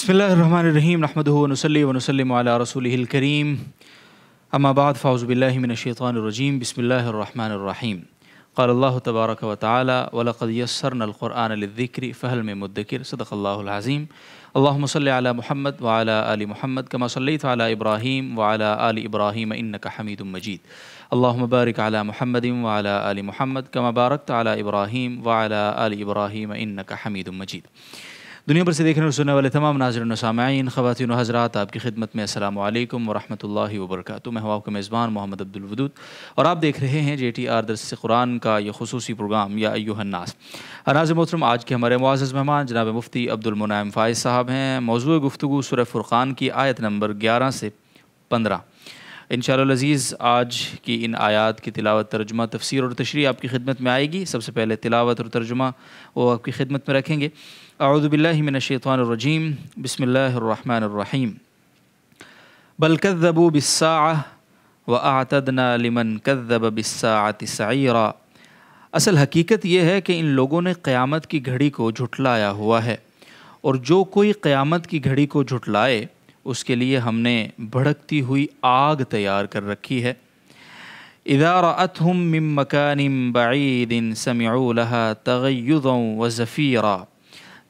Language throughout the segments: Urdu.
بسم اللہ الرحمن الرحیم الحیم ونسلی ونسلم علی رسول الکریم اما بعد فاؤز باللہ من الشیطان الرجیم بسم اللہ الرحمن الرحیم قال اللہ تبارک و تعالیٰ ولق یسرّن القرآن الكر فہل میمدكر صدق اللہ العظیم اللہ مصل علی محمد والا عل محمد کما صلی علی ابراہیم ویلٰ عل ابراہیم الك حمید مجید اللہ مبارک علی محمد والا عل محمد کما بارکت علی ابراہیم ویلٰ عل ابراہیم الكہ حمید مجید دنیا بھر سے دیکھنے اور سننے والے تمام ناظر سامعین خواتین و حضرات آپ کی خدمت میں السلام علیکم ورحمۃ اللہ وبرکاتہ میں ہوا آپ کا میزبان محمد عبد الودود اور آپ دیکھ رہے ہیں جے ٹی آر درس قرآن کا یہ خصوصی پروگرام یا ایو الناس ناظر محترم آج کے ہمارے معزز مہمان جناب مفتی عبد المنائم فائز صاحب ہیں موضوع گفتگو سورہ فرقان کی آیت نمبر گیارہ سے پندرہ ان شاء العزیز آج کی ان آیات کی تلاوت ترجمہ تفسیر اور تشریح آپ کی خدمت میں آئے گی سب سے پہلے تلاوت اور ترجمہ وہ آپ کی خدمت میں رکھیں گے اعوذ باللہ من الشیطان الرجیم بسم اللہ الرحمن الرحیم بل کذبوا و آتدنا لمن کذب بسّہ سعیرا اصل حقیقت یہ ہے کہ ان لوگوں نے قیامت کی گھڑی کو جھٹلایا ہوا ہے اور جو کوئی قیامت کی گھڑی کو جھٹلائے اس کے لیے ہم نے بھڑکتی ہوئی آگ تیار کر رکھی ہے ادارم بَعِيدٍ سَمِعُوا لَهَا تَغَيُّضًا وَزَفِيرًا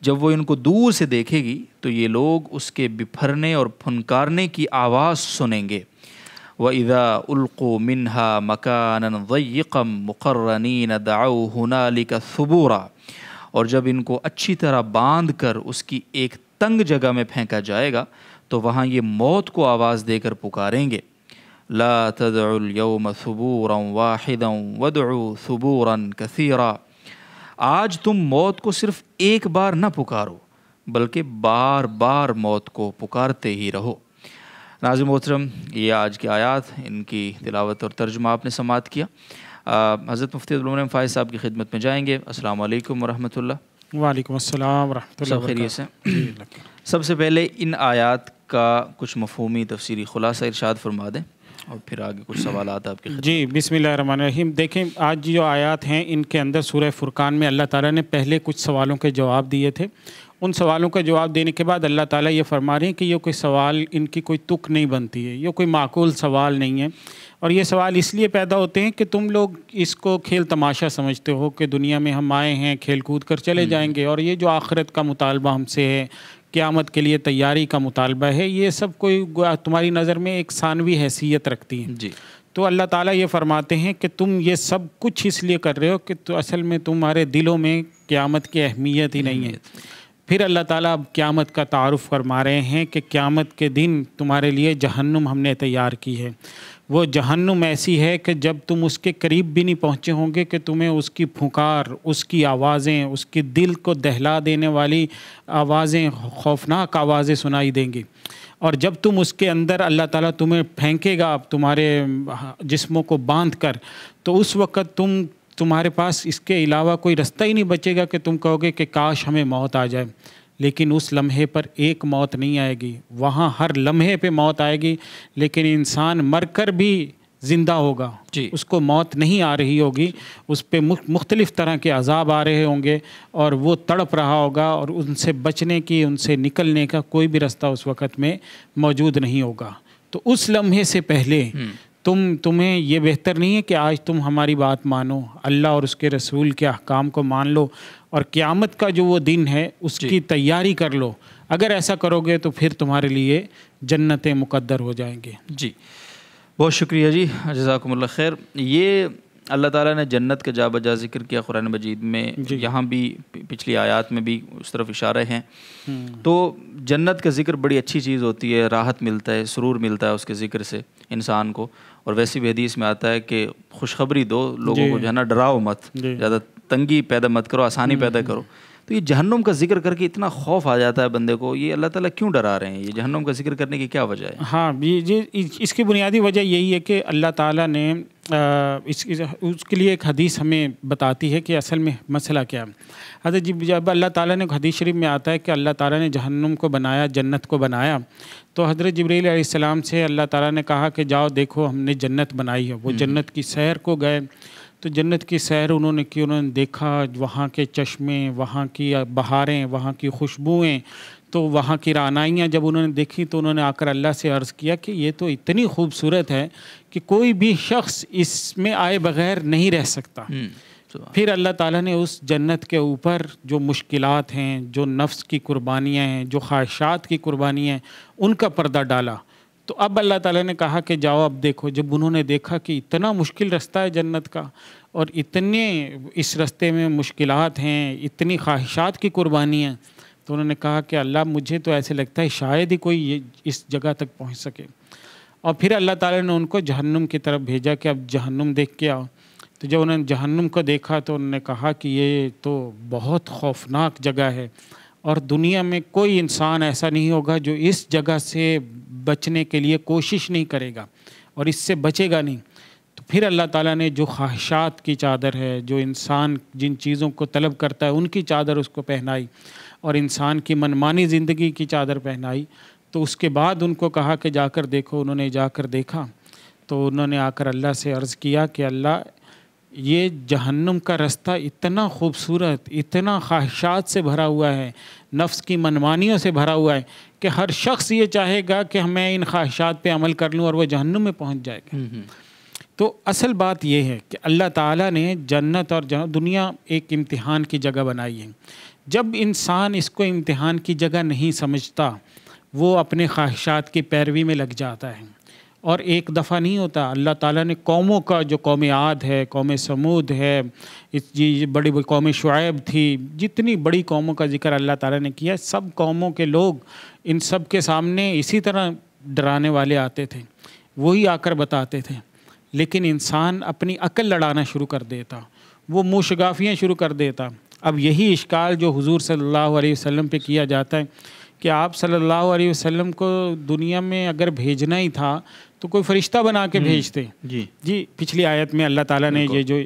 جب وہ ان کو دور سے دیکھے گی تو یہ لوگ اس کے بپھرنے اور پھنکارنے کی آواز سنیں گے و ادا القو منہا مکان و یقم مقرنی نداؤ ہنالی کا اور جب ان کو اچھی طرح باندھ کر اس کی ایک تنگ جگہ میں پھینکا جائے گا تو وہاں یہ موت کو آواز دے کر پکاریں گے الیوم سبور واحد ودعو سبور کثیرہ آج تم موت کو صرف ایک بار نہ پکارو بلکہ بار بار موت کو پکارتے ہی رہو ناظم محترم یہ آج کی آیات ان کی تلاوت اور ترجمہ آپ نے سماعت کیا حضرت مفتی فائز صاحب کی خدمت میں جائیں گے السلام علیکم ورحمۃ اللہ وعلیکم السلام ورحمۃ اللہ سب جی، سے پہلے ان آیات کا کچھ مفہومی تفصیلی خلاصہ ارشاد فرما دیں اور پھر آگے کچھ سوالات آپ کے جی بسم اللہ الرحمن الرحیم دیکھیں آج جو آیات ہیں ان کے اندر سورہ فرقان میں اللہ تعالیٰ نے پہلے کچھ سوالوں کے جواب دیے تھے ان سوالوں کا جواب دینے کے بعد اللہ تعالیٰ یہ فرما رہے ہیں کہ یہ کوئی سوال ان کی کوئی تک نہیں بنتی ہے یہ کوئی معقول سوال نہیں ہے اور یہ سوال اس لیے پیدا ہوتے ہیں کہ تم لوگ اس کو کھیل تماشا سمجھتے ہو کہ دنیا میں ہم آئے ہیں کھیل کود کر چلے جائیں گے اور یہ جو آخرت کا مطالبہ ہم سے ہے قیامت کے لیے تیاری کا مطالبہ ہے یہ سب کوئی تمہاری نظر میں ایک ثانوی حیثیت رکھتی ہے جی تو اللہ تعالیٰ یہ فرماتے ہیں کہ تم یہ سب کچھ اس لیے کر رہے ہو کہ تو اصل میں تمہارے دلوں میں قیامت کی اہمیت ہی نہیں ہے پھر اللہ تعالیٰ اب قیامت کا تعارف فرما رہے ہیں کہ قیامت کے دن تمہارے لیے جہنم ہم نے تیار کی ہے وہ جہنم ایسی ہے کہ جب تم اس کے قریب بھی نہیں پہنچے ہوں گے کہ تمہیں اس کی پھنکار اس کی آوازیں اس کی دل کو دہلا دینے والی آوازیں خوفناک آوازیں سنائی دیں گی اور جب تم اس کے اندر اللہ تعالیٰ تمہیں پھینکے گا تمہارے جسموں کو باندھ کر تو اس وقت تم تمہارے پاس اس کے علاوہ کوئی رستہ ہی نہیں بچے گا کہ تم کہو گے کہ کاش ہمیں موت آ جائے لیکن اس لمحے پر ایک موت نہیں آئے گی وہاں ہر لمحے پہ موت آئے گی لیکن انسان مر کر بھی زندہ ہوگا جی اس کو موت نہیں آ رہی ہوگی اس پہ مختلف طرح کے عذاب آ رہے ہوں گے اور وہ تڑپ رہا ہوگا اور ان سے بچنے کی ان سے نکلنے کا کوئی بھی رستہ اس وقت میں موجود نہیں ہوگا تو اس لمحے سے پہلے تم تمہیں یہ بہتر نہیں ہے کہ آج تم ہماری بات مانو اللہ اور اس کے رسول کے احکام کو مان لو اور قیامت کا جو وہ دن ہے اس جی۔ کی تیاری کر لو اگر ایسا کرو گے تو پھر تمہارے لیے جنتیں مقدر ہو جائیں گے جی بہت شکریہ جی جزاکم اللہ خیر یہ اللہ تعالیٰ نے جنت کا جا بجا ذکر کیا قرآن مجید میں جی یہاں بھی پچھلی آیات میں بھی اس طرف اشارے ہیں تو جنت کا ذکر بڑی اچھی چیز ہوتی ہے راحت ملتا ہے سرور ملتا ہے اس کے ذکر سے انسان کو اور ویسی بھی حدیث میں آتا ہے کہ خوشخبری دو لوگوں جی۔ کو جو ہے نا ڈراؤ مت جی۔ زیادہ تنگی پیدا مت کرو آسانی پیدا کرو تو یہ جہنم کا ذکر کر کے اتنا خوف آ جاتا ہے بندے کو یہ اللہ تعالیٰ کیوں ڈرا رہے ہیں یہ جہنم کا ذکر کرنے کی کیا وجہ ہے ہاں جی جی اس کی بنیادی وجہ یہی ہے کہ اللہ تعالیٰ نے اس اس کے لیے ایک حدیث ہمیں بتاتی ہے کہ اصل میں مسئلہ کیا ہے حضرت جب اللہ تعالیٰ نے حدیث شریف میں آتا ہے کہ اللہ تعالیٰ نے جہنم کو بنایا جنت کو بنایا تو حضرت جبریل علیہ السلام سے اللہ تعالیٰ نے کہا کہ جاؤ دیکھو ہم نے جنت بنائی ہے وہ جنت کی سیر کو گئے تو جنت کی سیر انہوں نے کی انہوں نے دیکھا وہاں کے چشمے وہاں کی بہاریں وہاں کی خوشبوئیں تو وہاں کی رانائیاں جب انہوں نے دیکھی تو انہوں نے آ کر اللہ سے عرض کیا کہ یہ تو اتنی خوبصورت ہے کہ کوئی بھی شخص اس میں آئے بغیر نہیں رہ سکتا پھر اللہ تعالیٰ نے اس جنت کے اوپر جو مشکلات ہیں جو نفس کی قربانیاں ہیں جو خواہشات کی قربانیاں ہیں ان کا پردہ ڈالا تو اب اللہ تعالیٰ نے کہا کہ جاؤ اب دیکھو جب انہوں نے دیکھا کہ اتنا مشکل رستہ ہے جنت کا اور اتنے اس رستے میں مشکلات ہیں اتنی خواہشات کی قربانی ہے تو انہوں نے کہا کہ اللہ مجھے تو ایسے لگتا ہے شاید ہی کوئی اس جگہ تک پہنچ سکے اور پھر اللہ تعالیٰ نے ان کو جہنم کی طرف بھیجا کہ اب جہنم دیکھ کے آؤ تو جب انہوں نے جہنم کو دیکھا تو انہوں نے کہا کہ یہ تو بہت خوفناک جگہ ہے اور دنیا میں کوئی انسان ایسا نہیں ہوگا جو اس جگہ سے بچنے کے لیے کوشش نہیں کرے گا اور اس سے بچے گا نہیں تو پھر اللہ تعالیٰ نے جو خواہشات کی چادر ہے جو انسان جن چیزوں کو طلب کرتا ہے ان کی چادر اس کو پہنائی اور انسان کی منمانی زندگی کی چادر پہنائی تو اس کے بعد ان کو کہا کہ جا کر دیکھو انہوں نے جا کر دیکھا تو انہوں نے آ کر اللہ سے عرض کیا کہ اللہ یہ جہنم کا رستہ اتنا خوبصورت اتنا خواہشات سے بھرا ہوا ہے نفس کی منوانیوں سے بھرا ہوا ہے کہ ہر شخص یہ چاہے گا کہ میں ان خواہشات پہ عمل کر لوں اور وہ جہنم میں پہنچ جائے گا تو اصل بات یہ ہے کہ اللہ تعالیٰ نے جنت اور دنیا ایک امتحان کی جگہ بنائی ہے جب انسان اس کو امتحان کی جگہ نہیں سمجھتا وہ اپنے خواہشات کی پیروی میں لگ جاتا ہے اور ایک دفعہ نہیں ہوتا اللہ تعالیٰ نے قوموں کا جو قوم عاد ہے قوم سمود ہے بڑی قوم شعیب تھی جتنی بڑی قوموں کا ذکر اللہ تعالیٰ نے کیا سب قوموں کے لوگ ان سب کے سامنے اسی طرح ڈرانے والے آتے تھے وہی آ کر بتاتے تھے لیکن انسان اپنی عقل لڑانا شروع کر دیتا وہ منہ شگافیاں شروع کر دیتا اب یہی اشکال جو حضور صلی اللہ علیہ وسلم پہ کیا جاتا ہے کہ آپ صلی اللہ علیہ وسلم کو دنیا میں اگر بھیجنا ہی تھا تو کوئی فرشتہ بنا کے بھیجتے جی جی پچھلی آیت میں اللہ تعالیٰ نے یہ جو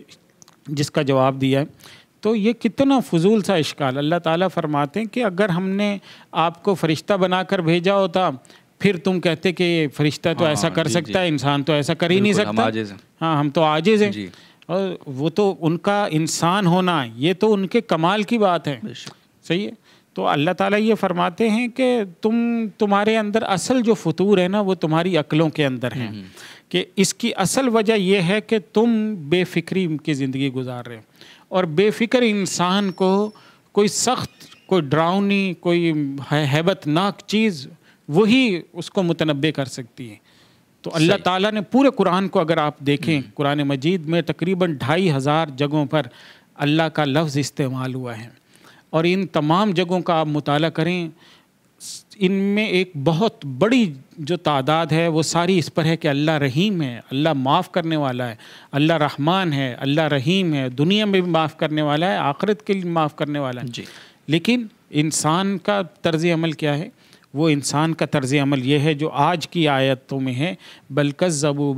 جس کا جواب دیا ہے تو یہ کتنا فضول سا اشکال اللہ تعالیٰ فرماتے ہیں کہ اگر ہم نے آپ کو فرشتہ بنا کر بھیجا ہوتا پھر تم کہتے کہ فرشتہ تو ایسا ہاں، کر جی، جی۔ سکتا ہے انسان تو ایسا کر ہی نہیں سکتا ہاں ہم تو عاجز ہیں جی۔ اور وہ تو ان کا انسان ہونا یہ تو ان کے کمال کی بات ہے صحیح ہے تو اللہ تعالیٰ یہ فرماتے ہیں کہ تم تمہارے اندر اصل جو فطور ہے نا وہ تمہاری عقلوں کے اندر ہیں کہ اس کی اصل وجہ یہ ہے کہ تم بے فکری کی زندگی گزار رہے اور بے فکر انسان کو کوئی سخت کوئی ڈراؤنی کوئی حیبت ناک چیز وہی اس کو متنبع کر سکتی ہے تو اللہ تعالیٰ نے پورے قرآن کو اگر آپ دیکھیں قرآن مجید میں تقریباً ڈھائی ہزار جگہوں پر اللہ کا لفظ استعمال ہوا ہے اور ان تمام جگہوں کا آپ مطالعہ کریں ان میں ایک بہت بڑی جو تعداد ہے وہ ساری اس پر ہے کہ اللہ رحیم ہے اللہ معاف کرنے والا ہے اللہ رحمان ہے اللہ رحیم ہے دنیا میں بھی معاف کرنے والا ہے آخرت کے لیے معاف کرنے والا ہے جی لیکن انسان کا طرز عمل کیا ہے وہ انسان کا طرز عمل یہ ہے جو آج کی آیتوں میں ہے بلکہ زبو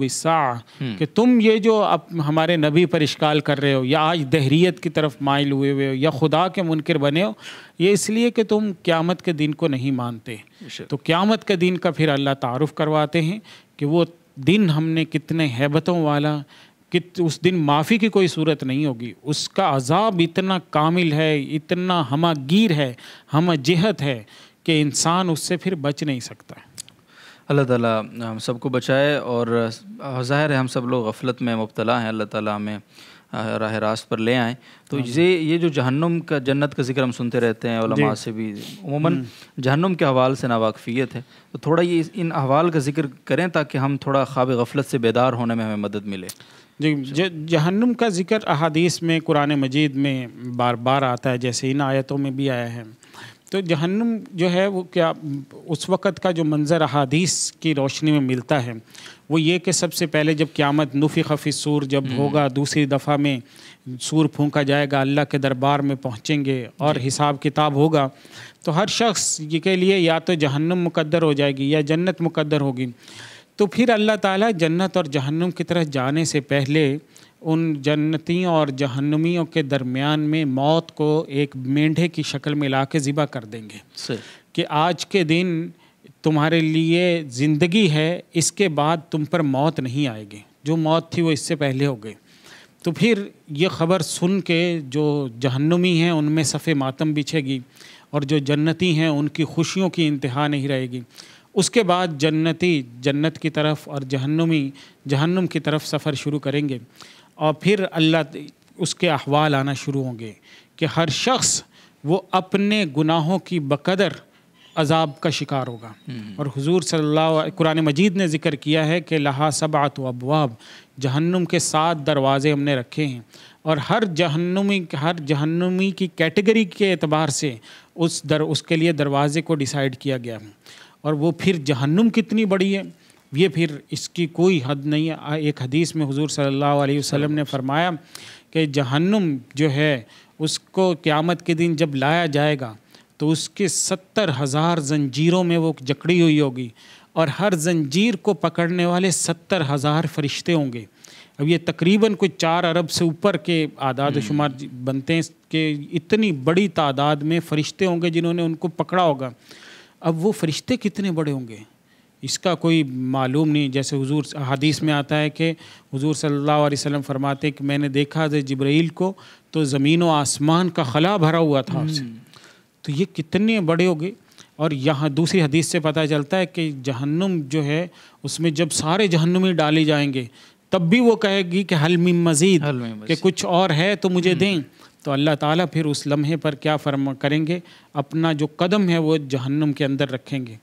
کہ تم یہ جو اب ہمارے نبی پر اشکال کر رہے ہو یا آج دہریت کی طرف مائل ہوئے ہوئے ہو یا خدا کے منکر بنے ہو یہ اس لیے کہ تم قیامت کے دن کو نہیں مانتے تو قیامت کے دن کا پھر اللہ تعارف کرواتے ہیں کہ وہ دن ہم نے کتنے ہیبتوں والا اس دن معافی کی کوئی صورت نہیں ہوگی اس کا عذاب اتنا کامل ہے اتنا ہمہ گیر ہے ہمہ جہت ہے کہ انسان اس سے پھر بچ نہیں سکتا اللہ تعالیٰ ہم سب کو بچائے اور ظاہر ہے ہم سب لوگ غفلت میں مبتلا ہیں اللہ تعالیٰ ہمیں راہ راست پر لے آئیں تو یہ یہ جو جہنم کا جنت کا ذکر ہم سنتے رہتے ہیں علماء جی۔ سے بھی عموماً جہنم کے حوال سے ناواقفیت ہے تو تھوڑا یہ ان احوال کا ذکر کریں تاکہ ہم تھوڑا خواب غفلت سے بیدار ہونے میں ہمیں مدد ملے جی جہنم کا ذکر احادیث میں قرآن مجید میں بار بار آتا ہے جیسے ان آیتوں میں بھی آیا ہے تو جہنم جو ہے وہ کیا اس وقت کا جو منظر احادیث کی روشنی میں ملتا ہے وہ یہ کہ سب سے پہلے جب قیامت نفی خفی سور جب ہوگا دوسری دفعہ میں سور پھونکا جائے گا اللہ کے دربار میں پہنچیں گے اور جی۔ حساب کتاب ہوگا تو ہر شخص یہ کے لیے یا تو جہنم مقدر ہو جائے گی یا جنت مقدر ہوگی تو پھر اللہ تعالیٰ جنت اور جہنم کی طرح جانے سے پہلے ان جنتیوں اور جہنمیوں کے درمیان میں موت کو ایک مینڈھے کی شکل میں لا کے ذبح کر دیں گے کہ آج کے دن تمہارے لیے زندگی ہے اس کے بعد تم پر موت نہیں آئے گی جو موت تھی وہ اس سے پہلے ہو گئی تو پھر یہ خبر سن کے جو جہنمی ہیں ان میں صفے ماتم بچھے گی اور جو جنتی ہیں ان کی خوشیوں کی انتہا نہیں رہے گی اس کے بعد جنتی جنت کی طرف اور جہنمی جہنم کی طرف سفر شروع کریں گے اور پھر اللہ اس کے احوال آنا شروع ہوں گے کہ ہر شخص وہ اپنے گناہوں کی بقدر عذاب کا شکار ہوگا اور حضور صلی اللہ علیہ قرآن مجید نے ذکر کیا ہے کہ لہٰ سبعت و ابواب جہنم کے سات دروازے ہم نے رکھے ہیں اور ہر جہنمی ہر جہنمی کی کیٹیگری کے اعتبار سے اس در اس کے لیے دروازے کو ڈیسائیڈ کیا گیا ہے اور وہ پھر جہنم کتنی بڑی ہے یہ پھر اس کی کوئی حد نہیں ہے ایک حدیث میں حضور صلی اللہ علیہ وسلم نے فرمایا کہ جہنم جو ہے اس کو قیامت کے دن جب لایا جائے گا تو اس کے ستر ہزار زنجیروں میں وہ جکڑی ہوئی ہوگی اور ہر زنجیر کو پکڑنے والے ستر ہزار فرشتے ہوں گے اب یہ تقریباً کوئی چار ارب سے اوپر کے آداد و شمار بنتے ہیں کہ اتنی بڑی تعداد میں فرشتے ہوں گے جنہوں نے ان کو پکڑا ہوگا اب وہ فرشتے کتنے بڑے ہوں گے اس کا کوئی معلوم نہیں جیسے حضور حدیث میں آتا ہے کہ حضور صلی اللہ علیہ وسلم فرماتے کہ میں نے دیکھا حضرت جبرائیل کو تو زمین و آسمان کا خلا بھرا ہوا تھا اسے تو یہ کتنے بڑے ہو گئے اور یہاں دوسری حدیث سے پتہ چلتا ہے کہ جہنم جو ہے اس میں جب سارے جہنمی ڈالے جائیں گے تب بھی وہ کہے گی کہ حلمی مزید کہ کچھ اور ہے تو مجھے دیں تو اللہ تعالیٰ پھر اس لمحے پر کیا فرما کریں گے اپنا جو قدم ہے وہ جہنم کے اندر رکھیں گے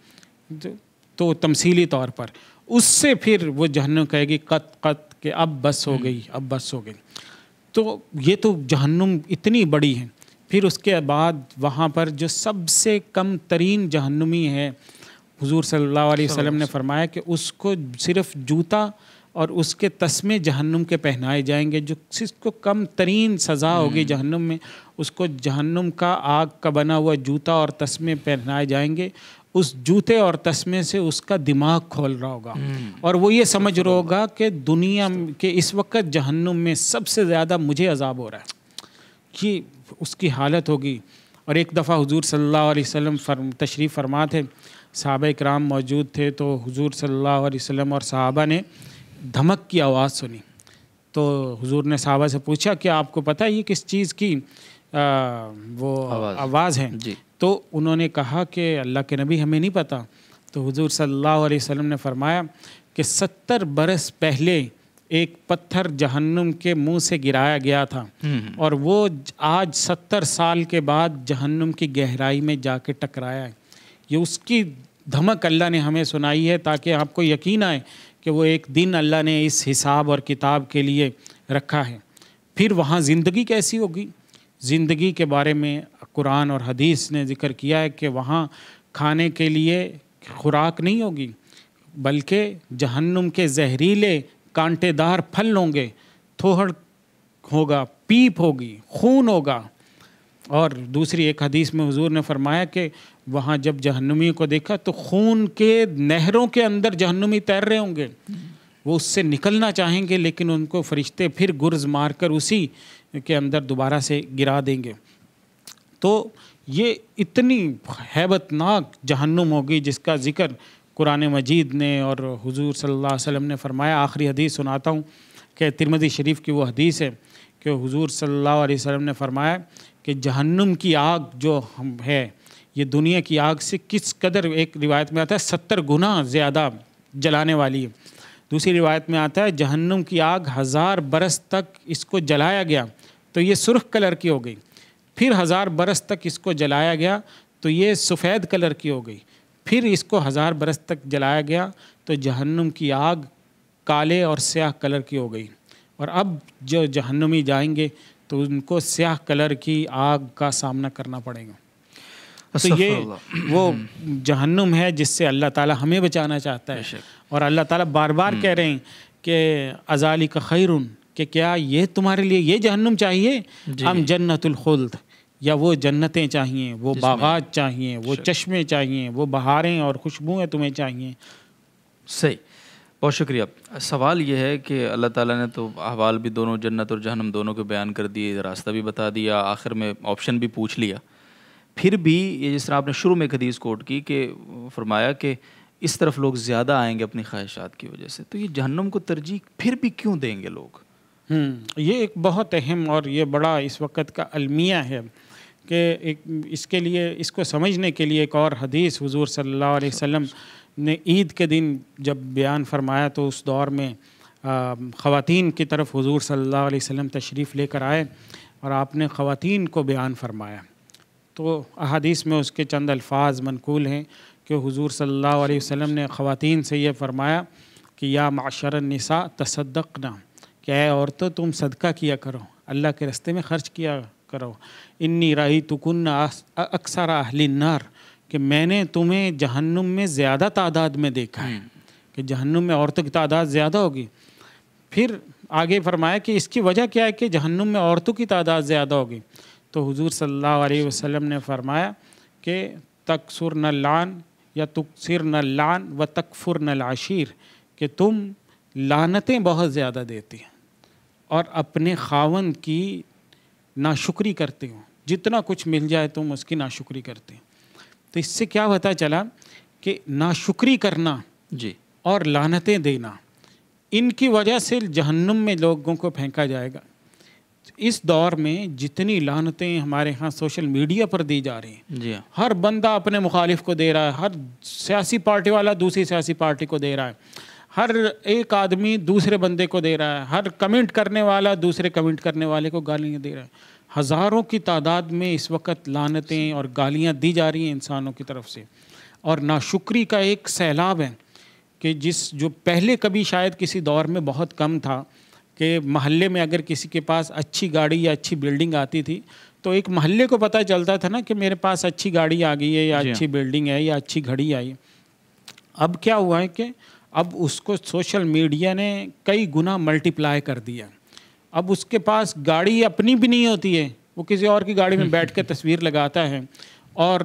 تو تو تمثیلی طور پر اس سے پھر وہ جہنم کہے گی قط قط کہ اب بس ہو گئی اب بس ہو گئی تو یہ تو جہنم اتنی بڑی ہے پھر اس کے بعد وہاں پر جو سب سے کم ترین جہنمی ہے حضور صلی اللہ علیہ وسلم نے فرمایا کہ اس کو صرف جوتا اور اس کے تسمے جہنم کے پہنائے جائیں گے جو جس کو کم ترین سزا ہوگی جہنم میں اس کو جہنم کا آگ کا بنا ہوا جوتا اور تسمے پہنائے جائیں گے اس جوتے اور تسمے سے اس کا دماغ کھول رہا ہوگا اور وہ یہ سمجھ رہا ہوگا کہ دنیا کے اس وقت جہنم میں سب سے زیادہ مجھے عذاب ہو رہا ہے کہ اس کی حالت ہوگی اور ایک دفعہ حضور صلی اللہ علیہ وسلم فرم تشریف فرما تھے صحابہ اکرام موجود تھے تو حضور صلی اللہ علیہ وسلم اور صحابہ نے دھمک کی آواز سنی تو حضور نے صحابہ سے پوچھا کہ آپ کو پتہ یہ کس چیز کی وہ آواز ہیں جی۔ تو انہوں نے کہا کہ اللہ کے نبی ہمیں نہیں پتہ تو حضور صلی اللہ علیہ وسلم نے فرمایا کہ ستر برس پہلے ایک پتھر جہنم کے منہ سے گرایا گیا تھا اور وہ آج ستر سال کے بعد جہنم کی گہرائی میں جا کے ٹکرایا ہے یہ اس کی دھمک اللہ نے ہمیں سنائی ہے تاکہ آپ کو یقین آئے کہ وہ ایک دن اللہ نے اس حساب اور کتاب کے لیے رکھا ہے پھر وہاں زندگی کیسی ہوگی زندگی کے بارے میں قرآن اور حدیث نے ذکر کیا ہے کہ وہاں کھانے کے لیے خوراک نہیں ہوگی بلکہ جہنم کے زہریلے کانٹے دار پھل ہوں گے تھوہڑ ہوگا پیپ ہوگی خون ہوگا اور دوسری ایک حدیث میں حضور نے فرمایا کہ وہاں جب جہنمی کو دیکھا تو خون کے نہروں کے اندر جہنمی تیر رہے ہوں گے وہ اس سے نکلنا چاہیں گے لیکن ان کو فرشتے پھر گرز مار کر اسی کے اندر دوبارہ سے گرا دیں گے تو یہ اتنی ہیبت ناک جہنم ہوگی جس کا ذکر قرآن مجید نے اور حضور صلی اللہ علیہ وسلم نے فرمایا آخری حدیث سناتا ہوں کہ ترمدی شریف کی وہ حدیث ہے کہ حضور صلی اللہ علیہ وسلم نے فرمایا کہ جہنم کی آگ جو ہم ہے یہ دنیا کی آگ سے کس قدر ایک روایت میں آتا ہے ستر گنا زیادہ جلانے والی ہے دوسری روایت میں آتا ہے جہنم کی آگ ہزار برس تک اس کو جلایا گیا تو یہ سرخ کلر کی ہو گئی پھر ہزار برس تک اس کو جلایا گیا تو یہ سفید کلر کی ہو گئی پھر اس کو ہزار برس تک جلایا گیا تو جہنم کی آگ کالے اور سیاہ کلر کی ہو گئی اور اب جو جہنمی جائیں گے تو ان کو سیاہ کلر کی آگ کا سامنا کرنا پڑے گا تو یہ وہ جہنم ہے جس سے اللہ تعالیٰ ہمیں بچانا چاہتا ہے اور اللہ تعالیٰ بار بار کہہ رہے ہیں کہ ازالی کا خیرون کہ کیا یہ تمہارے لیے یہ جہنم چاہیے ہم جی. جنت الخلد یا وہ جنتیں چاہیے وہ باغات چاہیے وہ چشمے چاہیے وہ بہاریں اور خوشبوئیں تمہیں چاہیے صحیح بہت شکریہ سوال یہ ہے کہ اللہ تعالیٰ نے تو احوال بھی دونوں جنت اور جہنم دونوں کے بیان کر دیے راستہ بھی بتا دیا آخر میں آپشن بھی پوچھ لیا پھر بھی یہ جس طرح آپ نے شروع میں ایک حدیث کوٹ کی کہ فرمایا کہ اس طرف لوگ زیادہ آئیں گے اپنی خواہشات کی وجہ سے تو یہ جہنم کو ترجیح پھر بھی کیوں دیں گے لوگ یہ ایک بہت اہم اور یہ بڑا اس وقت کا المیہ ہے کہ ایک اس کے لیے اس کو سمجھنے کے لیے ایک اور حدیث حضور صلی اللہ علیہ وسلم نے عید کے دن جب بیان فرمایا تو اس دور میں خواتین کی طرف حضور صلی اللہ علیہ وسلم تشریف لے کر آئے اور آپ نے خواتین کو بیان فرمایا تو احادیث میں اس کے چند الفاظ منقول ہیں کہ حضور صلی اللہ علیہ وسلم نے خواتین سے یہ فرمایا کہ یا معشر النساء تصدقنا کہ اے عورتوں تم صدقہ کیا کرو اللہ کے رستے میں خرچ کیا کرو انی تکن اکثر اہل نار کہ میں نے تمہیں جہنم میں زیادہ تعداد میں دیکھا ہے کہ جہنم میں عورتوں کی تعداد زیادہ ہوگی پھر آگے فرمایا کہ اس کی وجہ کیا ہے کہ جہنم میں عورتوں کی تعداد زیادہ ہوگی تو حضور صلی اللہ علیہ وسلم نے فرمایا کہ تکسر نلان نہ لان یا تکسر نلان نہ لان و تکفر نہ لاشیر کہ تم لانتیں بہت زیادہ دیتی اور اپنے خاون کی ناشکری کرتے ہوں جتنا کچھ مل جائے تم اس کی ناشکری کرتے ہو تو اس سے کیا پتا چلا کہ ناشکری کرنا جی اور لانتیں دینا ان کی وجہ سے جہنم میں لوگوں کو پھینکا جائے گا اس دور میں جتنی لانتیں ہمارے ہاں سوشل میڈیا پر دی جا رہی ہیں جی ہاں۔ ہر بندہ اپنے مخالف کو دے رہا ہے ہر سیاسی پارٹی والا دوسری سیاسی پارٹی کو دے رہا ہے ہر ایک آدمی دوسرے بندے کو دے رہا ہے ہر کمنٹ کرنے والا دوسرے کمنٹ کرنے والے کو گالیاں دے رہا ہے ہزاروں کی تعداد میں اس وقت لانتیں اور گالیاں دی جا رہی ہیں انسانوں کی طرف سے اور ناشکری کا ایک سیلاب ہے کہ جس جو پہلے کبھی شاید کسی دور میں بہت کم تھا کہ محلے میں اگر کسی کے پاس اچھی گاڑی یا اچھی بلڈنگ آتی تھی تو ایک محلے کو پتہ چلتا تھا نا کہ میرے پاس اچھی گاڑی آ گئی ہے یا جی ہاں۔ اچھی بلڈنگ ہے یا اچھی گھڑی آئی ہے اب کیا ہوا ہے کہ اب اس کو سوشل میڈیا نے کئی گنا ملٹیپلائی کر دیا اب اس کے پاس گاڑی اپنی بھی نہیں ہوتی ہے وہ کسی اور کی گاڑی میں بیٹھ کے تصویر لگاتا ہے اور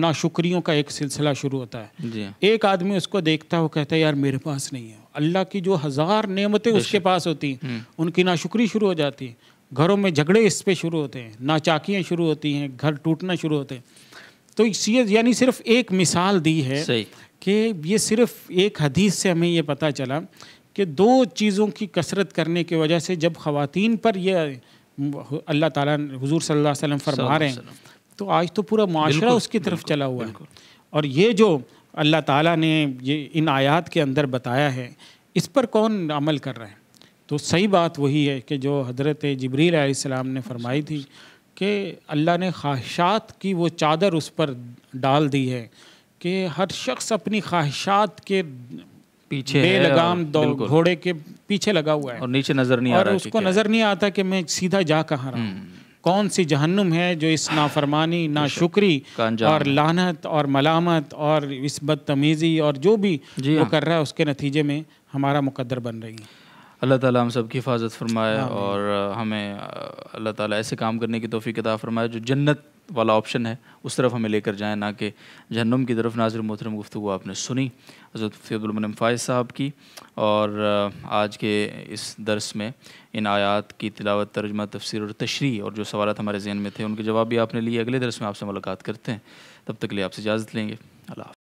ناشکریوں کا ایک سلسلہ شروع ہوتا ہے جی۔ ایک آدمی اس کو دیکھتا ہو کہتا ہے یار میرے پاس نہیں ہے اللہ کی جو ہزار نعمتیں اس کے پاس ہوتی ہیں ان کی ناشکری شروع ہو جاتی گھروں میں جھگڑے اس پہ شروع ہوتے ہیں ناچاکیاں شروع ہوتی ہیں گھر ٹوٹنا شروع ہوتے ہیں تو اس یہ یعنی صرف ایک مثال دی ہے کہ یہ صرف ایک حدیث سے ہمیں یہ پتہ چلا کہ دو چیزوں کی کثرت کرنے کی وجہ سے جب خواتین پر یہ اللہ تعالیٰ حضور صلی اللہ علیہ وسلم فرما رہے ہیں تو آج تو پورا معاشرہ اس کی طرف چلا ہوا ہے اور یہ جو اللہ تعالیٰ نے یہ ان آیات کے اندر بتایا ہے اس پر کون عمل کر رہا ہے تو صحیح بات وہی ہے کہ جو حضرت جبریل علیہ السلام نے فرمائی تھی کہ اللہ نے خواہشات کی وہ چادر اس پر ڈال دی ہے کہ ہر شخص اپنی خواہشات کے پیچھے بے لگام گھوڑے کے پیچھے لگا ہوا ہے اور نیچے نظر نہیں آ رہا اس کو نظر نہیں آتا کہ میں سیدھا جا کہاں رہا ہوں کون سی جہنم ہے جو اس نافرمانی ناشکری اور لانت اور ملامت اور اس بدتمیزی اور جو بھی وہ کر رہا ہے اس کے نتیجے میں ہمارا مقدر بن رہی ہے اللہ تعالیٰ ہم سب کی حفاظت فرمائے اور ہمیں اللہ تعالیٰ ایسے کام کرنے کی توفیق عطا فرمائے جو جنت والا آپشن ہے اس طرف ہمیں لے کر جائیں نہ کہ جہنم کی طرف ناظر محترم گفتگو آپ نے سنی حضرت فیض المنم فائز صاحب کی اور آج کے اس درس میں ان آیات کی تلاوت ترجمہ تفسیر اور تشریح اور جو سوالات ہمارے ذہن میں تھے ان کے جواب بھی آپ نے لیے اگلے درس میں آپ سے ملاقات کرتے ہیں تب تک لیے آپ سے اجازت لیں گے اللہ حافظ